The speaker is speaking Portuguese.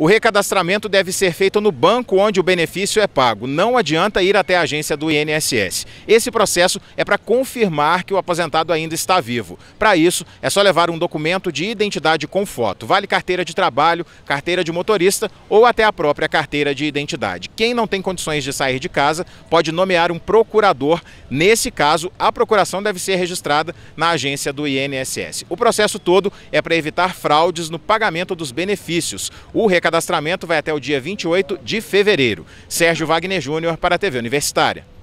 O recadastramento deve ser feito no banco onde o benefício é pago. Não adianta ir até a agência do INSS. Esse processo é para confirmar que o aposentado ainda está vivo. Para isso, é só levar um documento de identidade com foto. Vale carteira de trabalho, carteira de motorista ou até a própria carteira de identidade. Quem não tem condições de sair de casa pode nomear um procurador. Nesse caso, a procuração deve ser registrada na agência do INSS. O processo todo é para evitar fraudes no pagamento dos benefícios. O recadastramento cadastramento vai até o dia 28 de fevereiro. Sérgio Wagner Júnior para a TV Universitária.